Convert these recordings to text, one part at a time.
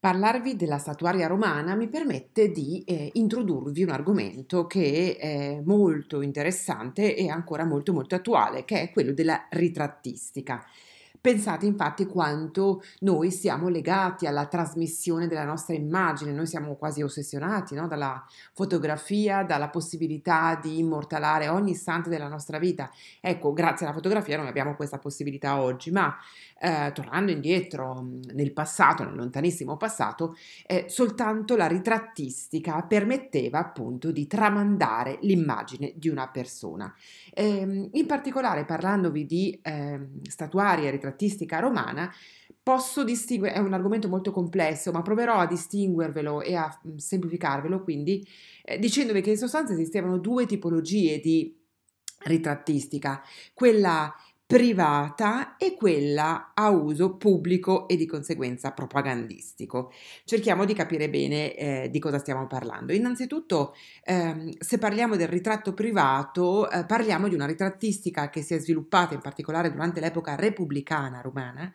Parlarvi della statuaria romana mi permette di eh, introdurvi un argomento che è molto interessante e ancora molto molto attuale, che è quello della ritrattistica. Pensate infatti quanto noi siamo legati alla trasmissione della nostra immagine, noi siamo quasi ossessionati no? dalla fotografia, dalla possibilità di immortalare ogni istante della nostra vita. Ecco, grazie alla fotografia non abbiamo questa possibilità oggi, ma eh, tornando indietro mm, nel passato, nel lontanissimo passato, eh, soltanto la ritrattistica permetteva appunto di tramandare l'immagine di una persona. Eh, in particolare parlandovi di ehm, statuarie ritrattiste, trattistica romana, posso distinguere, è un argomento molto complesso, ma proverò a distinguervelo e a mm, semplificarvelo quindi, eh, dicendovi che in sostanza esistevano due tipologie di ritrattistica, quella privata e quella a uso pubblico e di conseguenza propagandistico. Cerchiamo di capire bene eh, di cosa stiamo parlando. Innanzitutto, ehm, se parliamo del ritratto privato, eh, parliamo di una ritrattistica che si è sviluppata in particolare durante l'epoca repubblicana romana,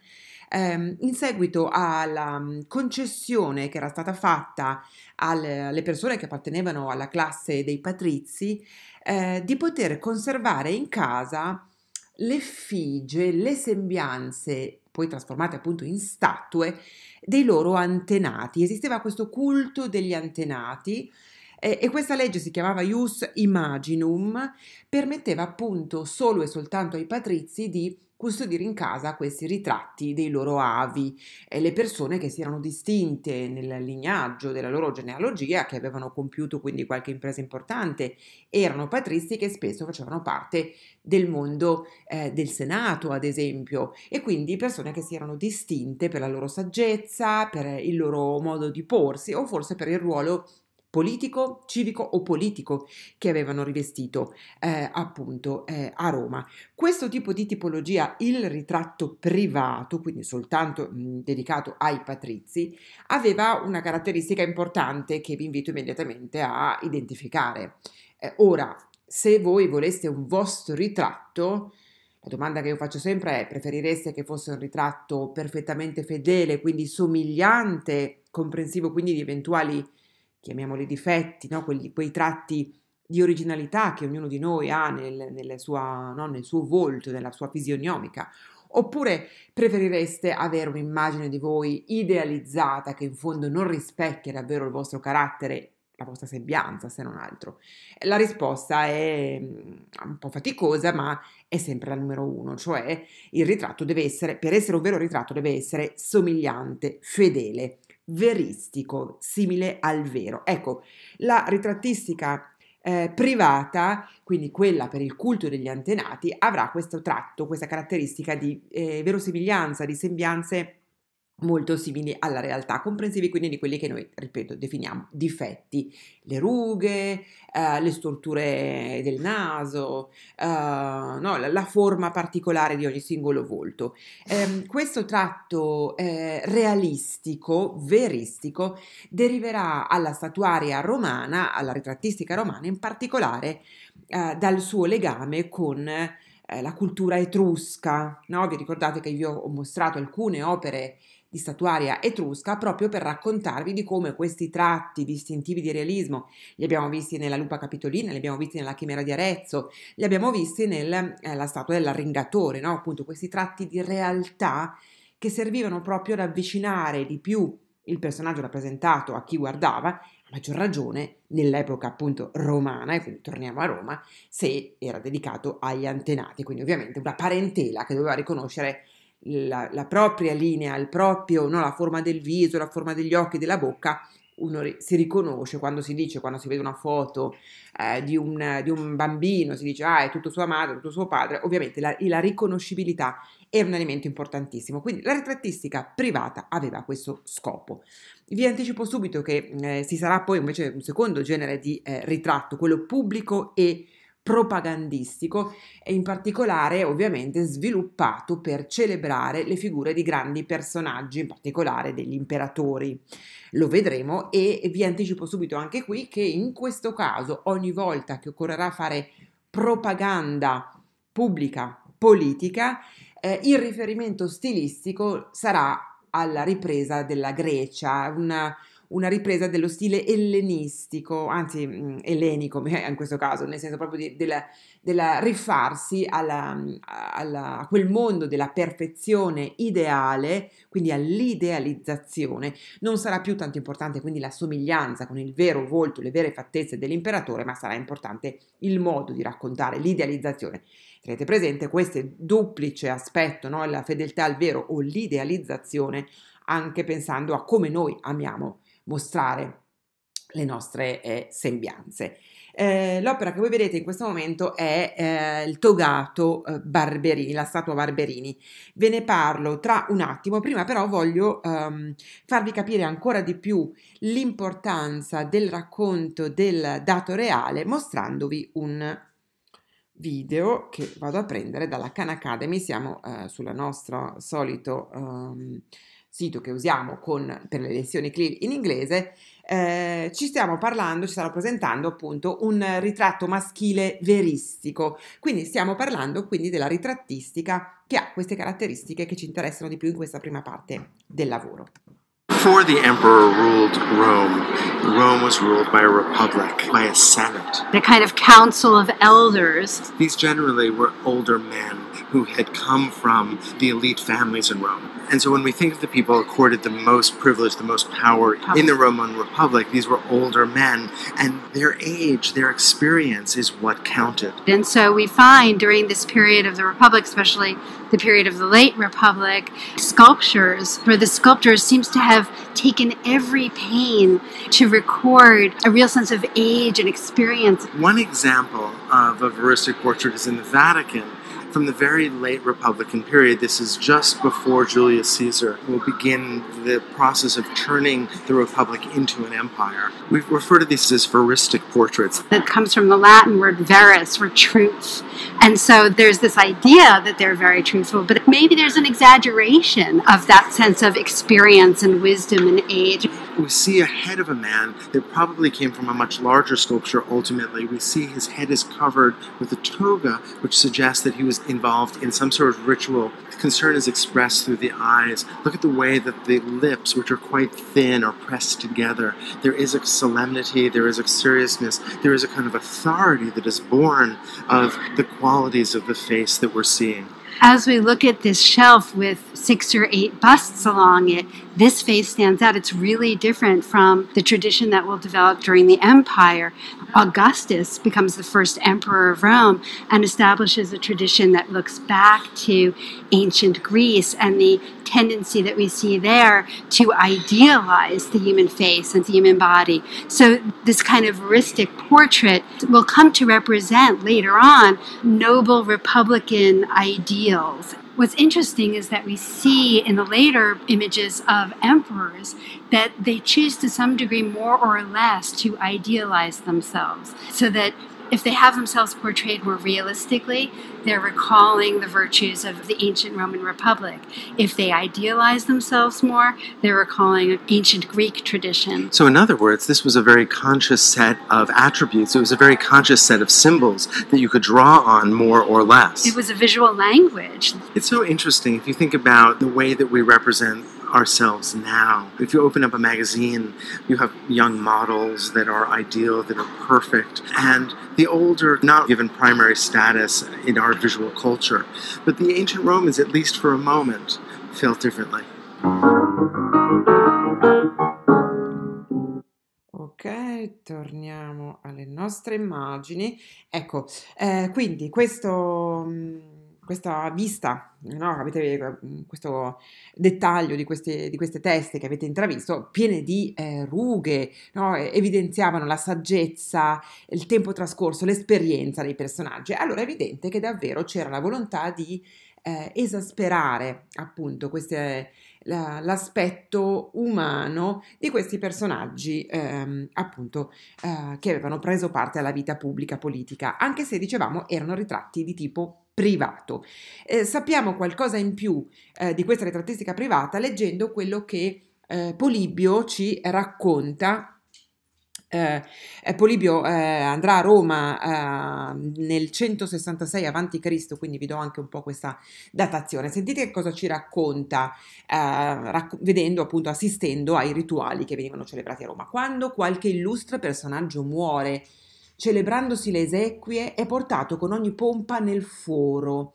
ehm, in seguito alla mm, concessione che era stata fatta alle persone che appartenevano alla classe dei patrizi eh, di poter conservare in casa l'effigie, le sembianze, poi trasformate appunto in statue, dei loro antenati. Esisteva questo culto degli antenati eh, e questa legge si chiamava Ius Imaginum, permetteva appunto solo e soltanto ai patrizi di custodire in casa questi ritratti dei loro avi, eh, le persone che si erano distinte nel lignaggio della loro genealogia, che avevano compiuto quindi qualche impresa importante, erano patrizi che spesso facevano parte del mondo eh, del Senato, ad esempio, e quindi persone che si erano distinte per la loro saggezza, per il loro modo di porsi o forse per il ruolo politico, civico o politico che avevano rivestito eh, appunto eh, a Roma. Questo tipo di tipologia, il ritratto privato, quindi soltanto mh, mm, dedicato ai patrizi, aveva una caratteristica importante che vi invito immediatamente a identificare. Eh, ora, se voi voleste un vostro ritratto, la domanda che io faccio sempre è: preferireste che fosse un ritratto perfettamente fedele, quindi somigliante, comprensivo quindi di eventuali chiamiamoli difetti, no? Quelli, quei tratti di originalità che ognuno di noi ha nel, sua, no? nel suo volto, nella sua fisionomica, Oppure preferireste avere un'immagine di voi idealizzata che in fondo non rispecchia davvero il vostro carattere, la vostra sembianza, se non altro? La risposta è mm, un po' faticosa, ma è sempre la numero uno, cioè il ritratto deve essere, per essere un vero ritratto, deve essere somigliante, fedele veristico, simile al vero. Ecco, la ritrattistica eh, privata, quindi quella per il culto degli antenati, avrà questo tratto, questa caratteristica di eh, verosimiglianza, di sembianze molto simili alla realtà, comprensivi quindi di quelli che noi, ripeto, definiamo difetti, le rughe, eh, le strutture del naso, eh, no, la, la, forma particolare di ogni singolo volto. Eh, questo tratto eh, realistico, veristico, deriverà alla statuaria romana, alla ritrattistica romana in particolare, eh, dal suo legame con eh, la cultura etrusca. No? Vi ricordate che vi ho mostrato alcune opere di statuaria etrusca proprio per raccontarvi di come questi tratti distintivi di realismo li abbiamo visti nella Lupa Capitolina, li abbiamo visti nella Chimera di Arezzo, li abbiamo visti nella eh, statua dell'arringatore, no? appunto questi tratti di realtà che servivano proprio ad avvicinare di più il personaggio rappresentato a chi guardava, a maggior ragione nell'epoca appunto romana, e quindi torniamo a Roma, se era dedicato agli antenati, quindi ovviamente una parentela che doveva riconoscere la, la propria linea, il proprio, no, la forma del viso, la forma degli occhi, della bocca, uno si riconosce quando si dice, quando si vede una foto eh, di, un, di, un, bambino, si dice ah è tutto sua madre, tutto suo padre, ovviamente la, la riconoscibilità è un elemento importantissimo, quindi la ritrattistica privata aveva questo scopo. Vi anticipo subito che eh, si sarà poi invece un secondo genere di eh, ritratto, quello pubblico e propagandistico e in particolare ovviamente sviluppato per celebrare le figure di grandi personaggi, in particolare degli imperatori. Lo vedremo e vi anticipo subito anche qui che in questo caso ogni volta che occorrerà fare propaganda pubblica politica, eh, il riferimento stilistico sarà alla ripresa della Grecia, una una ripresa dello stile ellenistico, anzi mm, ellenico eh, in questo caso, nel senso proprio di, rifarsi alla, mm, alla, a quel mondo della perfezione ideale, quindi all'idealizzazione. Non sarà più tanto importante quindi la somiglianza con il vero volto, le vere fattezze dell'imperatore, ma sarà importante il modo di raccontare l'idealizzazione. Tenete presente questo duplice aspetto, no? la fedeltà al vero o l'idealizzazione, anche pensando a come noi amiamo mostrare le nostre eh, sembianze. Eh, l'opera che voi vedete in questo momento è eh, il togato eh, Barberini, la statua Barberini. Ve ne parlo tra un attimo, prima però voglio ehm, farvi capire ancora di più l'importanza del racconto del dato reale mostrandovi un video che vado a prendere dalla Khan Academy, siamo eh, sulla nostra solito... Ehm, sito che usiamo con, per le lezioni in inglese, eh, ci stiamo parlando, ci stanno presentando appunto un ritratto maschile veristico, quindi stiamo parlando quindi della ritrattistica che ha queste caratteristiche che ci interessano di più in questa prima parte del lavoro. Before the emperor ruled Rome, Rome was ruled by a republic, by a senate. A kind of council of elders. These generally were older men who had come from the elite families in Rome. And so when we think of the people accorded the most privilege, the most power in the Roman Republic, these were older men, and their age, their experience is what counted. And so we find during this period of the Republic, especially the period of the late Republic, sculptures, where the sculptor seems to have taken every pain to record a real sense of age and experience. One example of a veristic portrait is in the Vatican from the very late Republican period. This is just before Julius Caesar will begin the process of turning the Republic into an empire. We refer to these as veristic portraits. It comes from the Latin word verus, or truth. And so there's this idea that they're very truthful, but maybe there's an exaggeration of that sense of experience and wisdom and age. We see a head of a man that probably came from a much larger sculpture ultimately. We see his head is covered with a toga, which suggests that he was involved in some sort of ritual. concern is expressed through the eyes. Look at the way that the lips, which are quite thin, are pressed together. There is a solemnity, there is a seriousness, there is a kind of authority that is born of the qualities of the face that we're seeing. As we look at this shelf with six or eight busts along it, this face stands out. It's really different from the tradition that will develop during the empire. Augustus becomes the first emperor of Rome and establishes a tradition that looks back to ancient Greece and the tendency that we see there to idealize the human face and the human body. So, this kind of heuristic portrait will come to represent later on noble republican ideals What's interesting is that we see in the later images of emperors that they choose to some degree more or less to idealize themselves so that if they have themselves portrayed more realistically, they're recalling the virtues of the ancient Roman Republic. If they idealize themselves more, they're recalling ancient Greek tradition. So, in other words, this was a very conscious set of attributes. It was a very conscious set of symbols that you could draw on more or less. It was a visual language. It's so interesting if you think about the way that we represent ourselves now. If you open up a magazine, you have young models that are ideal, that are perfect, and the old are not given primary status in our visual culture. But the ancient Romans, at least for a moment, felt differently. Ok, torniamo alle nostre immagini. Ecco, eh, quindi questo mm, questa vista, no? avete mm, questo dettaglio di queste, di queste, teste che avete intravisto, piene di eh, rughe, no? evidenziavano la saggezza, il tempo trascorso, l'esperienza dei personaggi. Allora è evidente che davvero c'era la volontà di eh, esasperare appunto queste, la, l'aspetto umano di questi personaggi ehm, appunto eh, che avevano preso parte alla vita pubblica politica, anche se dicevamo erano ritratti di tipo privato. Eh, sappiamo qualcosa in più eh, di questa ritrattistica privata leggendo quello che eh, Polibio ci racconta eh, Polibio eh, andrà a Roma eh, nel 166 a.C., quindi vi do anche un po' questa datazione. Sentite che cosa ci racconta, eh, racc- vedendo appunto, assistendo ai rituali che venivano celebrati a Roma. Quando qualche illustre personaggio muore, celebrandosi le esequie, è portato con ogni pompa nel foro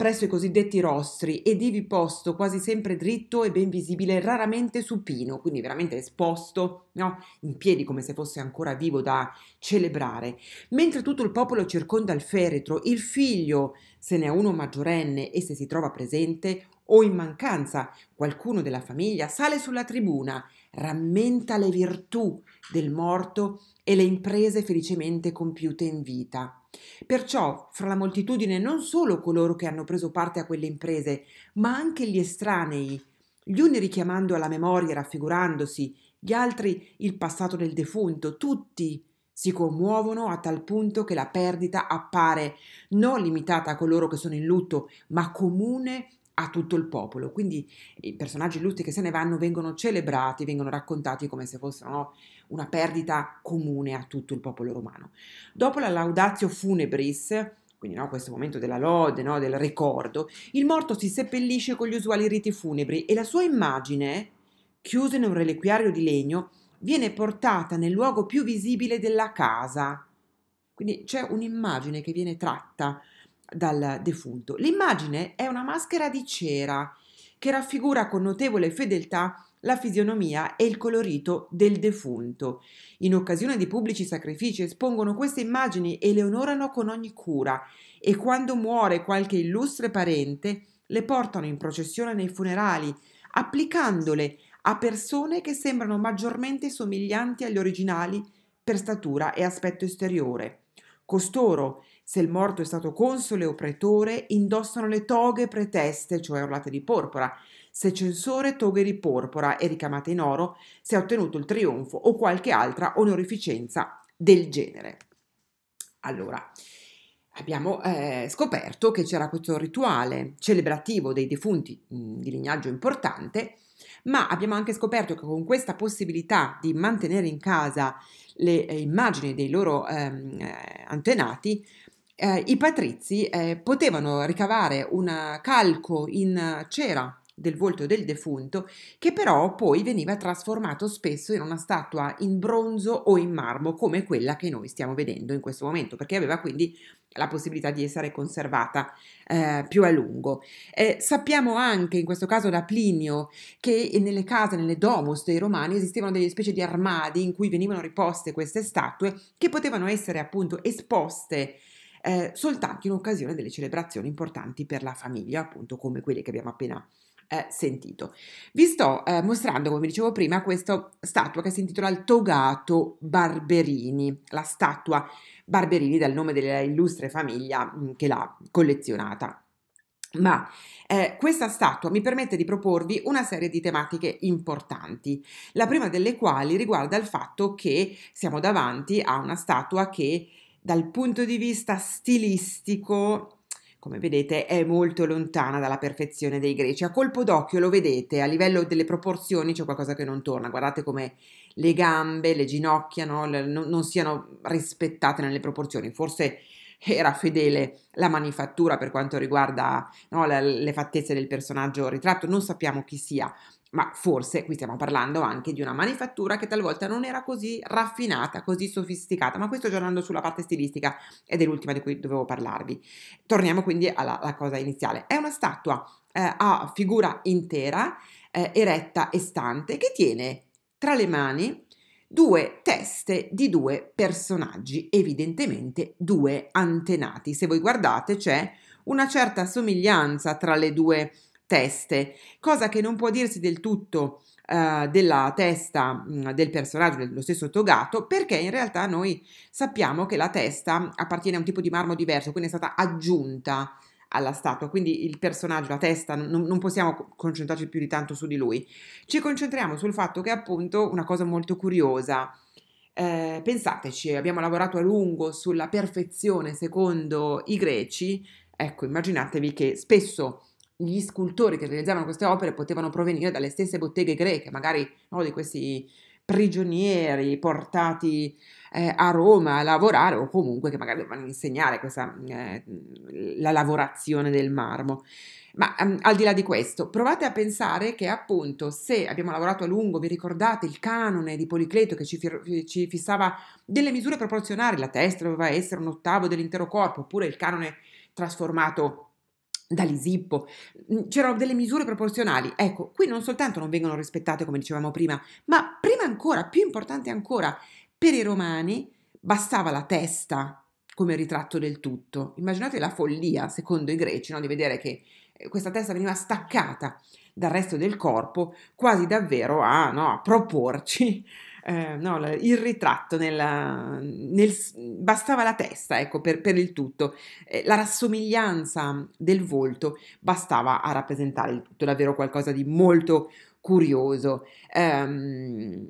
presso i cosiddetti rostri ed ivi posto quasi sempre dritto e ben visibile, raramente supino, quindi veramente esposto, no? in piedi come se fosse ancora vivo da celebrare. Mentre tutto il popolo circonda il feretro, il figlio, se ne ha uno maggiorenne e se si trova presente, o in mancanza qualcuno della famiglia, sale sulla tribuna, rammenta le virtù del morto e le imprese felicemente compiute in vita. Perciò, fra la moltitudine non solo coloro che hanno preso parte a quelle imprese, ma anche gli estranei, gli uni richiamando alla memoria, raffigurandosi, gli altri il passato del defunto, tutti si commuovono a tal punto che la perdita appare non limitata a coloro che sono in lutto, ma comune a tutto il popolo. Quindi i personaggi illustri che se ne vanno vengono celebrati, vengono raccontati come se fossero no, una perdita comune a tutto il popolo romano. Dopo la laudatio funebris, quindi no, questo momento della lode, no, del ricordo, il morto si seppellisce con gli usuali riti funebri e la sua immagine, chiusa in un reliquiario di legno, viene portata nel luogo più visibile della casa. Quindi c'è un'immagine che viene tratta dal defunto. L'immagine è una maschera di cera che raffigura con notevole fedeltà la fisionomia e il colorito del defunto. In occasione di pubblici sacrifici espongono queste immagini e le onorano con ogni cura e quando muore qualche illustre parente le portano in processione nei funerali, applicandole a persone che sembrano maggiormente somiglianti agli originali per statura e aspetto esteriore. Costoro, se il morto è stato console o pretore, indossano le toghe preteste, cioè orlate di porpora. Se censore, toghe di porpora e ricamate in oro, se ha ottenuto il trionfo o qualche altra onorificenza del genere. Allora, abbiamo eh, scoperto che c'era questo rituale celebrativo dei defunti mh, mm, di lignaggio importante, ma abbiamo anche scoperto che con questa possibilità di mantenere in casa le eh, immagini dei loro ehm, eh, antenati eh, i patrizi eh, potevano ricavare un calco in cera del volto del defunto, che però poi veniva trasformato spesso in una statua in bronzo o in marmo, come quella che noi stiamo vedendo in questo momento, perché aveva quindi la possibilità di essere conservata eh, più a lungo. Eh, sappiamo anche, in questo caso da Plinio, che nelle case, nelle domus dei romani esistevano delle specie di armadi in cui venivano riposte queste statue che potevano essere appunto esposte eh, soltanto in occasione delle celebrazioni importanti per la famiglia, appunto come quelle che abbiamo appena eh, sentito. Vi sto eh, mostrando, come dicevo prima, questa statua che si intitola il Togato Barberini, la statua Barberini dal nome della illustre famiglia mh, mm, che l'ha collezionata. Ma eh, questa statua mi permette di proporvi una serie di tematiche importanti, la prima delle quali riguarda il fatto che siamo davanti a una statua che dal punto di vista stilistico, come vedete, è molto lontana dalla perfezione dei greci. A colpo d'occhio lo vedete, a livello delle proporzioni c'è qualcosa che non torna. Guardate come le gambe, le ginocchia no? non, non siano rispettate nelle proporzioni. Forse era fedele la manifattura per quanto riguarda no, le, fattezze del personaggio ritratto, non sappiamo chi sia, ma forse qui stiamo parlando anche di una manifattura che talvolta non era così raffinata, così sofisticata, ma questo giornando sulla parte stilistica ed è l'ultima di cui dovevo parlarvi. Torniamo quindi alla, alla cosa iniziale. È una statua eh, a figura intera, eh, eretta e stante, che tiene tra le mani due teste di due personaggi, evidentemente due antenati. Se voi guardate c'è una certa somiglianza tra le due personaggi teste, cosa che non può dirsi del tutto uh, della testa mh, mm, del personaggio, dello stesso Togato, perché in realtà noi sappiamo che la testa appartiene a un tipo di marmo diverso, quindi è stata aggiunta alla statua, quindi il personaggio, la testa, non, non, possiamo concentrarci più di tanto su di lui. Ci concentriamo sul fatto che appunto una cosa molto curiosa, eh, pensateci, abbiamo lavorato a lungo sulla perfezione secondo i greci, ecco immaginatevi che spesso gli scultori che realizzavano queste opere potevano provenire dalle stesse botteghe greche, magari no, di questi prigionieri portati eh, a Roma a lavorare o comunque che magari dovevano insegnare questa, eh, la lavorazione del marmo. Ma um, al di là di questo, provate a pensare che appunto se abbiamo lavorato a lungo, vi ricordate il canone di Policleto che ci, fi- ci fissava delle misure proporzionali, la testa doveva essere un ottavo dell'intero corpo, oppure il canone trasformato dall'ISIPPO, c'erano delle misure proporzionali. Ecco, qui non soltanto non vengono rispettate, come dicevamo prima, ma prima ancora, più importante ancora, per i romani bastava la testa come ritratto del tutto. Immaginate la follia, secondo i greci, no? di vedere che eh, questa testa veniva staccata dal resto del corpo, quasi davvero a, no, a proporci eh, no, il ritratto, nella, nel, bastava la testa ecco, per, per il tutto, eh, la rassomiglianza del volto bastava a rappresentare il tutto, davvero qualcosa di molto curioso. Um,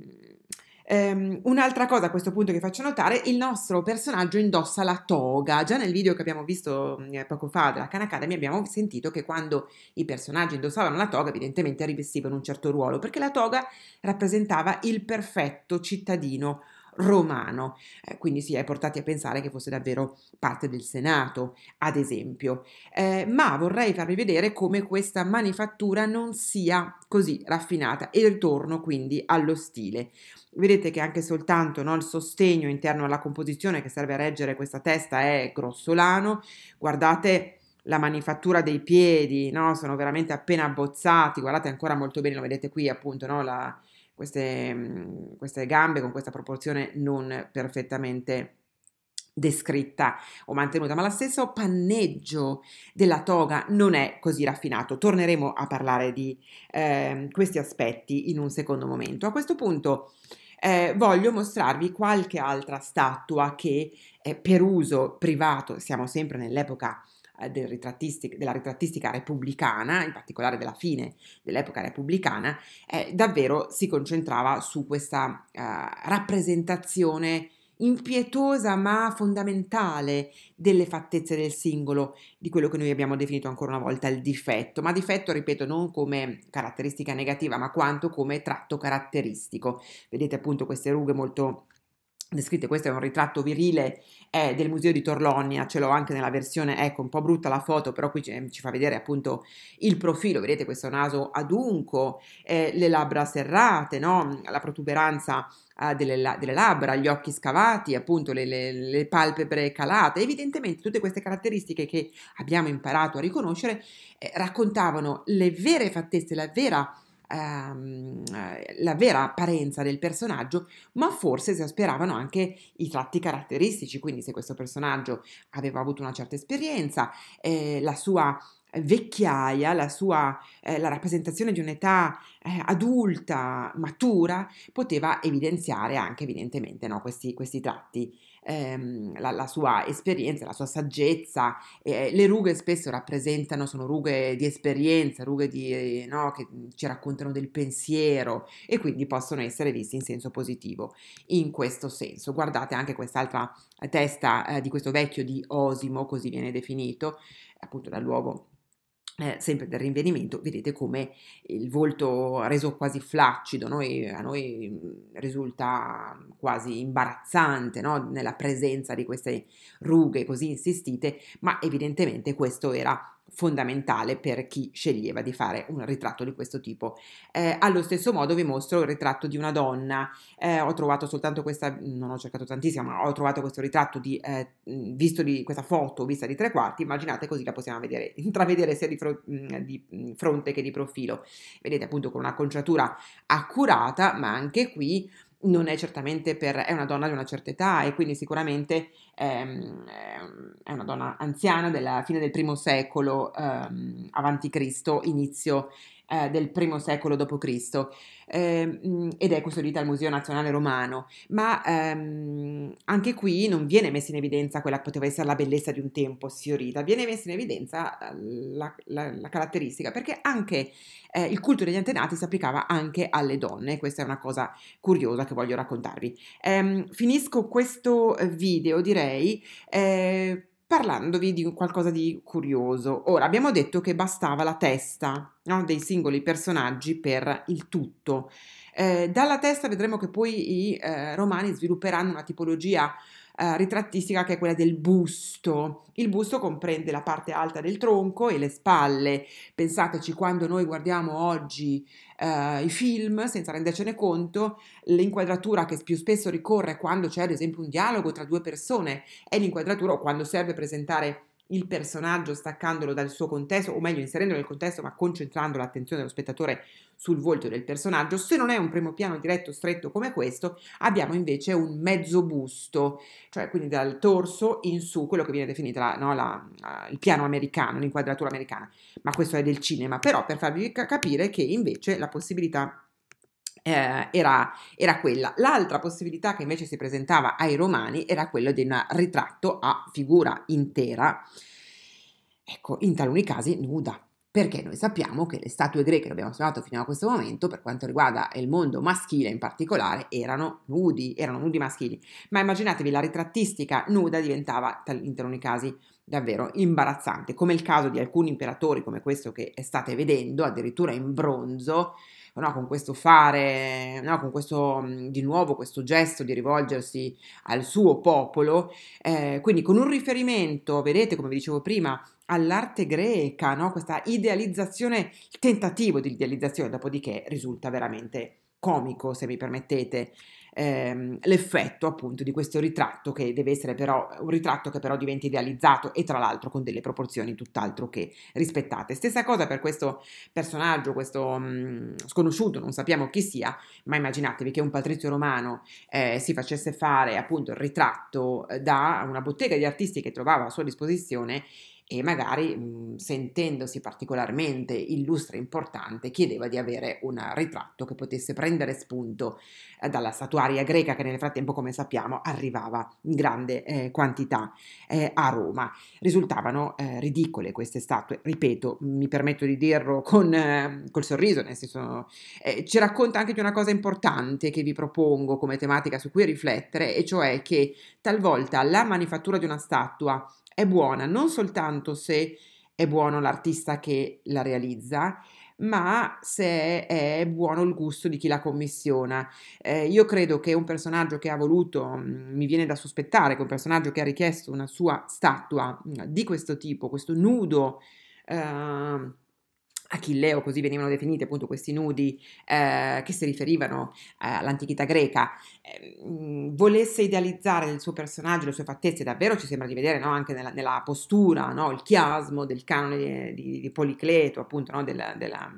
Um, un'altra cosa a questo punto che faccio notare, il nostro personaggio indossa la toga. Già nel video che abbiamo visto mm, eh, poco fa della Khan Academy abbiamo sentito che quando i personaggi indossavano la toga evidentemente rivestivano un certo ruolo, perché la toga rappresentava il perfetto cittadino romano, eh, quindi si è portati a pensare che fosse davvero parte del Senato, ad esempio. Eh, ma vorrei farvi vedere come questa manifattura non sia così raffinata e ritorno quindi allo stile. Vedete che anche soltanto no, il sostegno interno alla composizione che serve a reggere questa testa è grossolano, guardate la manifattura dei piedi, no? sono veramente appena abbozzati, guardate ancora molto bene, lo vedete qui appunto, no? la, queste, mhmm, queste gambe con questa proporzione non perfettamente descritta o mantenuta, ma lo stesso panneggio della toga non è così raffinato. Torneremo a parlare di eh, questi aspetti in un secondo momento. A questo punto eh, voglio mostrarvi qualche altra statua che eh, per uso privato, siamo sempre nell'epoca eh, del della ritrattistica repubblicana, in particolare della fine dell'epoca repubblicana, eh, davvero si concentrava su questa eh, rappresentazione impietosa ma fondamentale delle fattezze del singolo, di quello che noi abbiamo definito ancora una volta il difetto, ma difetto, ripeto, non come caratteristica negativa, ma quanto come tratto caratteristico. Vedete appunto queste rughe molto descritte, questo è un ritratto virile eh, del museo di Torlonia, ce l'ho anche nella versione, ecco un po' brutta la foto, però qui ci, ehm, ci fa vedere appunto il profilo, vedete questo naso adunco, eh, le labbra serrate, no? la protuberanza ah, delle, delle, labbra, gli occhi scavati, appunto le, le, le palpebre calate, evidentemente tutte queste caratteristiche che abbiamo imparato a riconoscere eh, raccontavano le vere fattezze, la vera ehm, eh, la vera apparenza del personaggio, ma forse esasperavano anche i tratti caratteristici, quindi se questo personaggio aveva avuto una certa esperienza, eh, la sua vecchiaia, la sua eh, la rappresentazione di un'età eh, adulta, matura, poteva evidenziare anche evidentemente no, questi, questi, tratti ehm, la, la, sua esperienza, la sua saggezza. Eh, le rughe spesso rappresentano, sono rughe di esperienza, rughe di, eh, no, che ci raccontano del pensiero e quindi possono essere viste in senso positivo. In questo senso, guardate anche quest'altra testa eh, di questo vecchio di Osimo, così viene definito, appunto dal luogo eh, sempre del rinvenimento, vedete come il volto reso quasi flaccido, noi, a noi mm, risulta quasi imbarazzante no? nella presenza di queste rughe così insistite, ma evidentemente questo era fondamentale per chi sceglieva di fare un ritratto di questo tipo. Eh, allo stesso modo vi mostro il ritratto di una donna, eh, ho trovato soltanto questa, non ho cercato tantissimo, ma ho trovato questo ritratto di, eh, visto di questa foto, vista di tre quarti, immaginate così la possiamo vedere, intravedere sia di, fro- mm, di mm, fronte che di profilo, vedete appunto con un'acconciatura accurata, ma anche qui non è certamente per... è una donna di una certa età e quindi sicuramente ehm, ehm è una donna anziana della fine del primo secolo ehm, avanti Cristo, inizio eh, del primo secolo d.C. Eh, mm, ed è custodita al Museo Nazionale Romano, ma ehm, anche qui non viene messa in evidenza quella che poteva essere la bellezza di un tempo siorita, viene messa in evidenza eh, la, la, la caratteristica, perché anche eh, il culto degli antenati si applicava anche alle donne, questa è una cosa curiosa che voglio raccontarvi. Ehm, finisco questo eh, video, direi, eh, parlandovi di qualcosa di curioso. Ora, abbiamo detto che bastava la testa no, dei singoli personaggi per il tutto. Eh, dalla testa vedremo che poi i eh, romani svilupperanno una tipologia eh, ritrattistica che è quella del busto. Il busto comprende la parte alta del tronco e le spalle. Pensateci quando noi guardiamo oggi eh, i film senza rendercene conto, l'inquadratura che più spesso ricorre quando c'è ad esempio un dialogo tra due persone è l'inquadratura o quando serve presentare il personaggio staccandolo dal suo contesto, o meglio inserendolo nel contesto ma concentrando l'attenzione dello spettatore sul volto del personaggio, se non è un primo piano diretto stretto come questo, abbiamo invece un mezzo busto, cioè quindi dal torso in su, quello che viene definito la, no, la, la, il piano americano, l'inquadratura americana, ma questo è del cinema, però per farvi capire che invece la possibilità eh, era, era, quella. L'altra possibilità che invece si presentava ai romani era quella di un ritratto a figura intera, ecco, in taluni casi nuda. Perché noi sappiamo che le statue greche che abbiamo studiato fino a questo momento, per quanto riguarda il mondo maschile in particolare, erano nudi, erano nudi maschili. Ma immaginatevi la ritrattistica nuda diventava in taluni casi davvero imbarazzante, come il caso di alcuni imperatori come questo che state vedendo, addirittura in bronzo, no, con questo fare, no, con questo di nuovo questo gesto di rivolgersi al suo popolo, eh, quindi con un riferimento, vedete come vi dicevo prima, all'arte greca, no, questa idealizzazione, il tentativo di idealizzazione, dopodiché risulta veramente comico, se mi permettete, ehm, l'effetto appunto di questo ritratto che deve essere però un ritratto che però diventa idealizzato e tra l'altro con delle proporzioni tutt'altro che rispettate. Stessa cosa per questo personaggio, questo mh, mhmm, sconosciuto, non sappiamo chi sia, ma immaginatevi che un patrizio romano eh, si facesse fare appunto il ritratto eh, da una bottega di artisti che trovava a sua disposizione e magari mhmm, sentendosi particolarmente illustre e importante chiedeva di avere un ritratto che potesse prendere spunto eh, dalla statuaria greca che nel frattempo come sappiamo arrivava in grande eh, quantità eh, a Roma. Risultavano eh, ridicole queste statue, ripeto, mi permetto di dirlo con, eh, col sorriso, nel senso ci racconta anche di una cosa importante che vi propongo come tematica su cui riflettere e cioè che talvolta la manifattura di una statua è buona non soltanto se è buono l'artista che la realizza, ma se è buono il gusto di chi la commissiona. Eh, io credo che un personaggio che ha voluto, mm, mi viene da sospettare che un personaggio che ha richiesto una sua statua mm, di questo tipo, questo nudo, eh, Achilleo, così venivano definiti appunto questi nudi eh, che si riferivano eh, all'antichità greca, eh, volesse idealizzare il suo personaggio, le sue fattezze, davvero ci sembra di vedere no? anche nella, nella postura, no? il chiasmo del canone di, di, di Policleto, appunto, no? della, della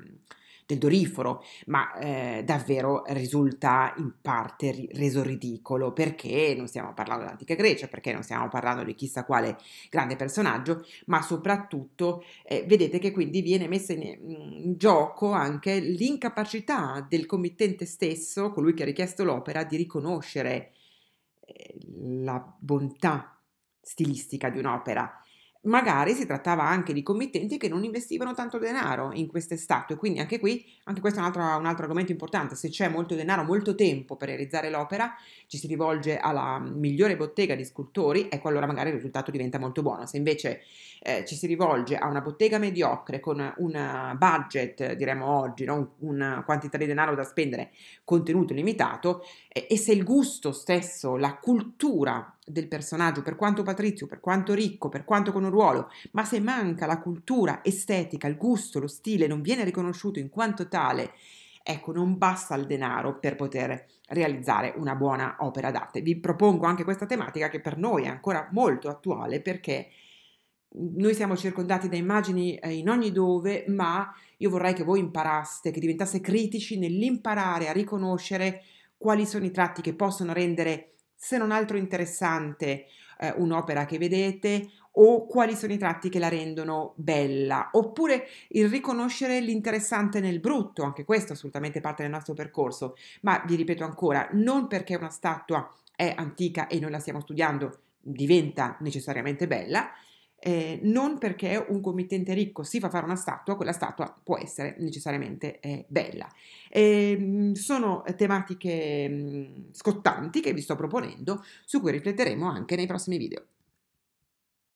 del doriforo, ma eh, davvero risulta in parte ri- reso ridicolo perché non stiamo parlando dell'antica Grecia, perché non stiamo parlando di chissà quale grande personaggio, ma soprattutto eh, vedete che quindi viene messa in, mm, in gioco anche l'incapacità del committente stesso, colui che ha richiesto l'opera, di riconoscere eh, la bontà stilistica di un'opera magari si trattava anche di committenti che non investivano tanto denaro in queste statue, quindi anche qui, anche questo è un altro, un altro, argomento importante, se c'è molto denaro, molto tempo per realizzare l'opera, ci si rivolge alla migliore bottega di scultori, ecco allora magari il risultato diventa molto buono, se invece eh, ci si rivolge a una bottega mediocre con un budget, diremmo oggi, no? una quantità di denaro da spendere, contenuto limitato, eh, e se il gusto stesso, la cultura del personaggio, per quanto patrizio, per quanto ricco, per quanto con un ruolo, ma se manca la cultura estetica, il gusto, lo stile, non viene riconosciuto in quanto tale, ecco, non basta il denaro per poter realizzare una buona opera d'arte. Vi propongo anche questa tematica che per noi è ancora molto attuale perché noi siamo circondati da immagini eh, in ogni dove, ma io vorrei che voi imparaste, che diventaste critici nell'imparare a riconoscere quali sono i tratti che possono rendere se non altro interessante eh, un'opera che vedete o quali sono i tratti che la rendono bella, oppure il riconoscere l'interessante nel brutto, anche questo assolutamente parte del nostro percorso, ma vi ripeto ancora, non perché una statua è antica e noi la stiamo studiando diventa necessariamente bella, eh, non perché un committente ricco si fa fare una statua, quella statua può essere necessariamente eh, bella. E, ehm, sono tematiche mh, mm, scottanti che vi sto proponendo, su cui rifletteremo anche nei prossimi video.